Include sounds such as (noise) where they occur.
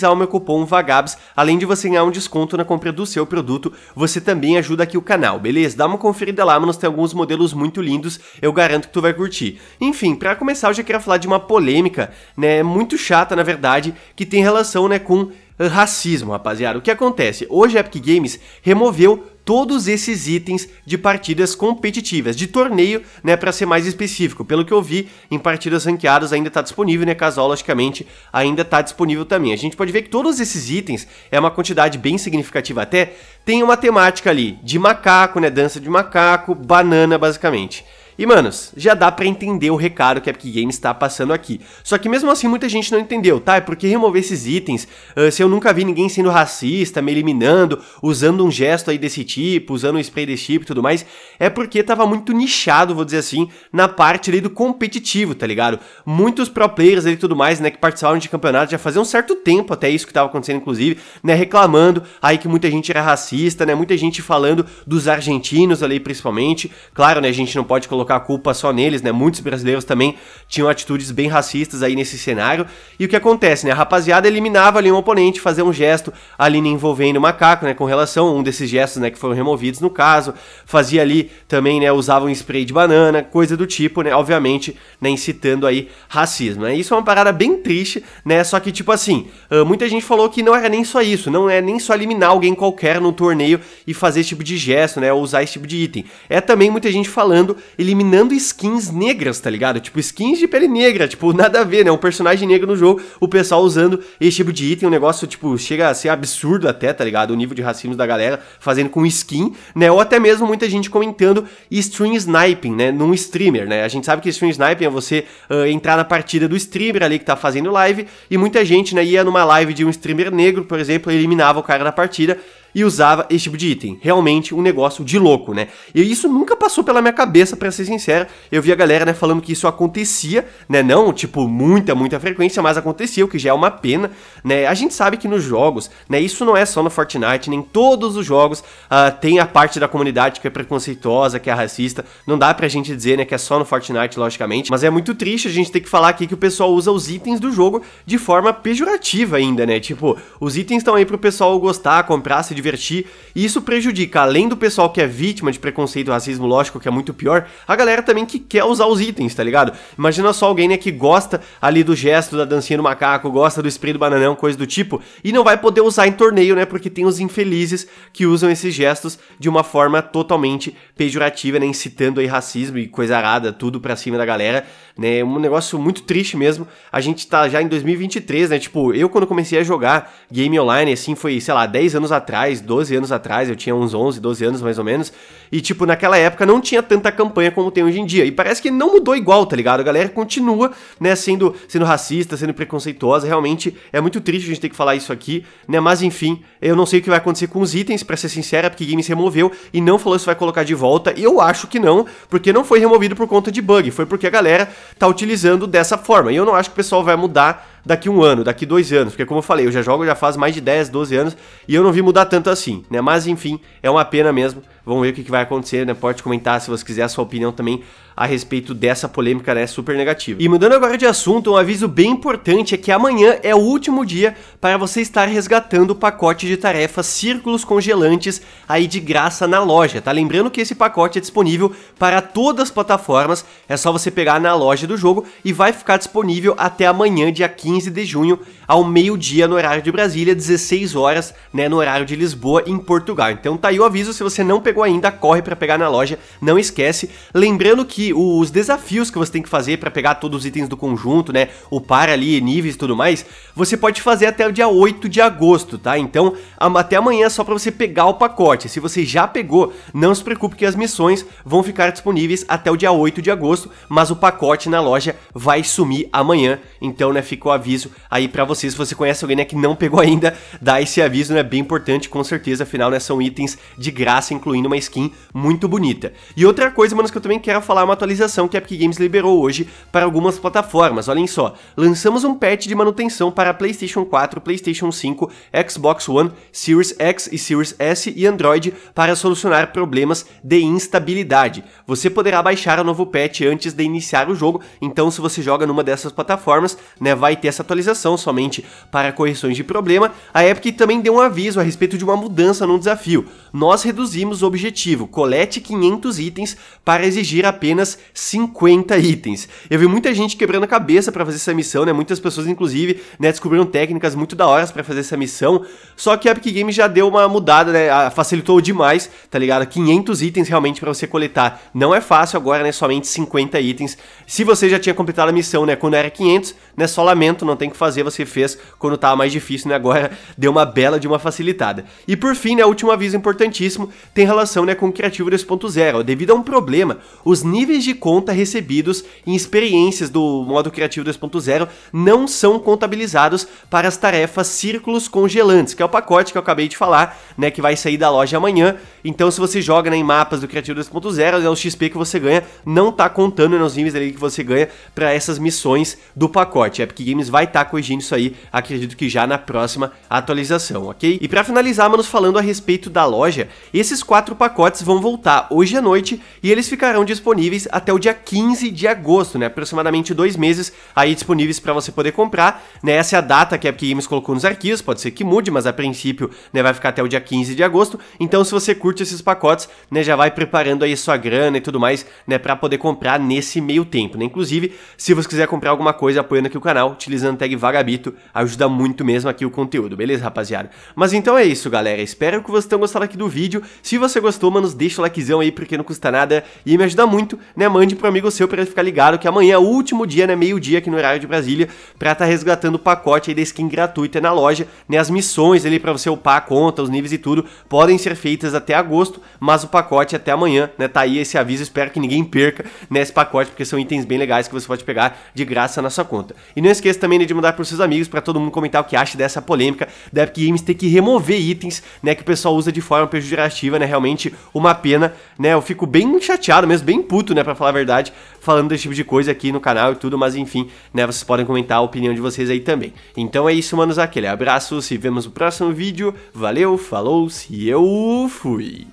utilizar o meu cupom VAGABS, além de você ganhar um desconto na compra do seu produto, você também ajuda aqui o canal, beleza? Dá uma conferida lá, mas tem alguns modelos muito lindos, eu garanto que tu vai curtir. Enfim, para começar eu já queria falar de uma polêmica, né, muito chata na verdade, que tem relação, né, com racismo, rapaziada. O que acontece? Hoje a Epic Games removeu todos esses itens de partidas competitivas, de torneio, né, para ser mais específico. Pelo que eu vi, em partidas ranqueadas ainda está disponível, né, casual, logicamente, ainda está disponível também. A gente pode ver que todos esses itens, é uma quantidade bem significativa até, tem uma temática ali de macaco, né, dança de macaco, banana, basicamente. E, manos, já dá para entender o recado que a Epic Games está passando aqui. Só que mesmo assim muita gente não entendeu, tá? É porque remover esses itens, uh, se eu nunca vi ninguém sendo racista, me eliminando, usando um gesto aí desse tipo, usando um spray desse tipo e tudo mais, é porque tava muito nichado, vou dizer assim, na parte ali do competitivo, tá ligado? Muitos pro players ali e tudo mais, né, que participavam de campeonatos, já fazia um certo tempo, até isso que tava acontecendo, inclusive, né, reclamando aí que muita gente era racista, né, muita gente falando dos argentinos ali principalmente. Claro, né, a gente não pode colocar colocar a culpa só neles, né? Muitos brasileiros também tinham atitudes bem racistas aí nesse cenário. E o que acontece, né? A rapaziada eliminava ali um oponente, fazia um gesto ali envolvendo o macaco, né? Com relação a um desses gestos, né? Que foram removidos no caso. Fazia ali também, né? Usava um spray de banana, coisa do tipo, né? Obviamente, né? Incitando aí racismo, né? Isso é uma parada bem triste, né? Só que, tipo assim, muita gente falou que não era nem só isso, não é nem só eliminar alguém qualquer no torneio e fazer esse tipo de gesto, né? Ou usar esse tipo de item. É também muita gente falando eliminar eliminando skins negras, tá ligado? Tipo, skins de pele negra, tipo, (laughs) nada a ver, né? Um personagem negro no jogo, o pessoal usando esse tipo de item, um negócio, tipo, chega a ser absurdo até, tá ligado? O nível de racismo da galera fazendo com skin, né? Ou até mesmo muita gente comentando stream sniping, né? Num streamer, né? A gente sabe que stream sniping é você uh, entrar na partida do streamer ali que tá fazendo live, e muita gente, né, ia numa live de um streamer negro, por exemplo, eliminava o cara da partida, e usava esse tipo de item. Realmente um negócio de louco, né? E isso nunca passou pela minha cabeça, para ser sincero. Eu vi a galera, né, falando que isso acontecia, né? Não, tipo, muita, muita frequência, mas acontecia, o que já é uma pena, né? A gente sabe que nos jogos, né, isso não é só no Fortnite, nem todos os jogos uh, tem a parte da comunidade que é preconceituosa, que é racista. Não dá pra gente dizer, né, que é só no Fortnite, logicamente, mas é muito triste a gente ter que falar aqui que o pessoal usa os itens do jogo de forma pejorativa ainda, né? Tipo, os itens estão aí pro pessoal gostar, comprar, se divertir, e isso prejudica, além do pessoal que é vítima de preconceito e racismo, lógico, que é muito pior, a galera também que quer usar os itens, tá ligado? Imagina só alguém, né, que gosta ali do gesto da dancinha do macaco, gosta do spray do bananão, coisa do tipo, e não vai poder usar em torneio, né, porque tem os infelizes que usam esses gestos de uma forma totalmente pejorativa, né, incitando aí racismo e coisa arada, tudo pra cima da galera, né, é um negócio muito triste mesmo, a gente tá já em 2023, né, tipo, eu quando comecei a jogar game online, assim, foi, sei lá, 10 anos atrás, atrás, 12 anos atrás, eu tinha uns 11, 12 anos mais ou menos, e tipo, naquela época não tinha tanta campanha como tem hoje em dia. E parece que não mudou igual, tá ligado? A galera continua, né, sendo, sendo racista, sendo preconceituosa. Realmente é muito triste a gente ter que falar isso aqui, né? Mas enfim, eu não sei o que vai acontecer com os itens, para ser sincera, é porque Games removeu e não falou se vai colocar de volta. E eu acho que não, porque não foi removido por conta de bug, foi porque a galera tá utilizando dessa forma. E eu não acho que o pessoal vai mudar daqui um ano, daqui dois anos, porque como eu falei, eu já jogo já faz mais de 10, 12 anos e eu não vi mudar tanto assim, né? Mas enfim, é uma pena mesmo Vamos ver o que, que vai acontecer, né? Pode comentar se você quiser a sua opinião também a respeito dessa polêmica, né? Super negativa. E mudando agora de assunto, um aviso bem importante é que amanhã é o último dia para você estar resgatando o pacote de tarefas Círculos Congelantes aí de graça na loja, tá? Lembrando que esse pacote é disponível para todas as plataformas, é só você pegar na loja do jogo e vai ficar disponível até amanhã, dia 15 de junho, ao meio-dia no horário de Brasília, 16 horas, né, no horário de Lisboa, em Portugal. Então tá aí o aviso, se você não pegar pegou ainda, corre para pegar na loja, não esquece. Lembrando que os desafios que você tem que fazer para pegar todos os itens do conjunto, né, o par ali, níveis e tudo mais, você pode fazer até o dia 8 de agosto, tá? Então, até amanhã é só para você pegar o pacote. Se você já pegou, não se preocupe que as missões vão ficar disponíveis até o dia 8 de agosto, mas o pacote na loja vai sumir amanhã. Então, né, fica o aviso aí para você, se você conhece alguém né, que não pegou ainda, dá esse aviso, né, bem importante, com certeza, afinal, né, são itens de graça, incluindo construindo uma skin muito bonita. E outra coisa, mano que eu também quero falar é uma atualização que a Epic Games liberou hoje para algumas plataformas. Olhem só, lançamos um patch de manutenção para PlayStation 4, PlayStation 5, Xbox One, Series X e Series S e Android para solucionar problemas de instabilidade. Você poderá baixar o novo patch antes de iniciar o jogo, então se você joga numa dessas plataformas, né, vai ter essa atualização somente para correções de problema. A Epic também deu um aviso a respeito de uma mudança no desafio. Nós reduzimos o objetivo, colete 500 itens para exigir apenas 50 itens. Eu vi muita gente quebrando a cabeça para fazer essa missão, né? Muitas pessoas, inclusive, né, descobriram técnicas muito da hora para fazer essa missão, só que a Epic Games já deu uma mudada, né? Facilitou demais, tá ligado? 500 itens realmente para você coletar. Não é fácil agora, né? Somente 50 itens. Se você já tinha completado a missão, né? Quando era 500, né? Só lamento, não tem o que fazer, você fez quando tava mais difícil, né? Agora (laughs) deu uma bela de uma facilitada. E por fim, né? Último aviso importantíssimo, tem relação relação né, com o Criativo 2.0, devido a um problema. Os níveis de conta recebidos em experiências do modo Criativo 2.0 não são contabilizados para as tarefas Círculos Congelantes, que é o pacote que eu acabei de falar, né, que vai sair da loja amanhã. Então, se você joga né, em mapas do Criativo 2.0, é o XP que você ganha não está contando nos níveis ali que você ganha para essas missões do pacote. A Epic Games vai estar tá corrigindo isso aí, acredito que já na próxima atualização, ok? E para finalizar, manos, falando a respeito da loja, esses quatro quatro pacotes vão voltar hoje à noite e eles ficarão disponíveis até o dia 15 de agosto, né? Aproximadamente dois meses aí disponíveis para você poder comprar, né? Essa é a data que a Epic Games colocou nos arquivos, pode ser que mude, mas a princípio, né, vai ficar até o dia 15 de agosto. Então, se você curte esses pacotes, né, já vai preparando aí sua grana e tudo mais, né, para poder comprar nesse meio tempo, né? Inclusive, se você quiser comprar alguma coisa apoiando aqui o canal, utilizando a tag Vagabito, ajuda muito mesmo aqui o conteúdo, beleza, rapaziada? Mas então é isso, galera. Espero que vocês tenham gostado aqui do vídeo. Se você gostou, mano, deixa o likezão aí, porque não custa nada e me ajuda muito, né? Mande pro amigo seu para ele ficar ligado que amanhã é o último dia, né? Meio-dia aqui no horário de Brasília, pra tá resgatando o pacote aí da skin gratuita na loja, né? As missões ali para você upar a conta, os níveis e tudo, podem ser feitas até agosto, mas o pacote até amanhã, né? Tá aí esse aviso, espero que ninguém perca nesse né, pacote, porque são itens bem legais que você pode pegar de graça na sua conta. E não esqueça também né, de mandar pros seus amigos, para todo mundo comentar o que acha dessa polêmica da Epic Games ter que remover itens, né? Que o pessoal usa de forma pejorativa, né? Realmente realmente uma pena, né? Eu fico bem chateado mesmo, bem puto, né, para falar a verdade, falando desse tipo de coisa aqui no canal e tudo, mas enfim, né, vocês podem comentar a opinião de vocês aí também. Então é isso, manos, aquele abraço, se vemos no próximo vídeo. Valeu, falou, se eu fui.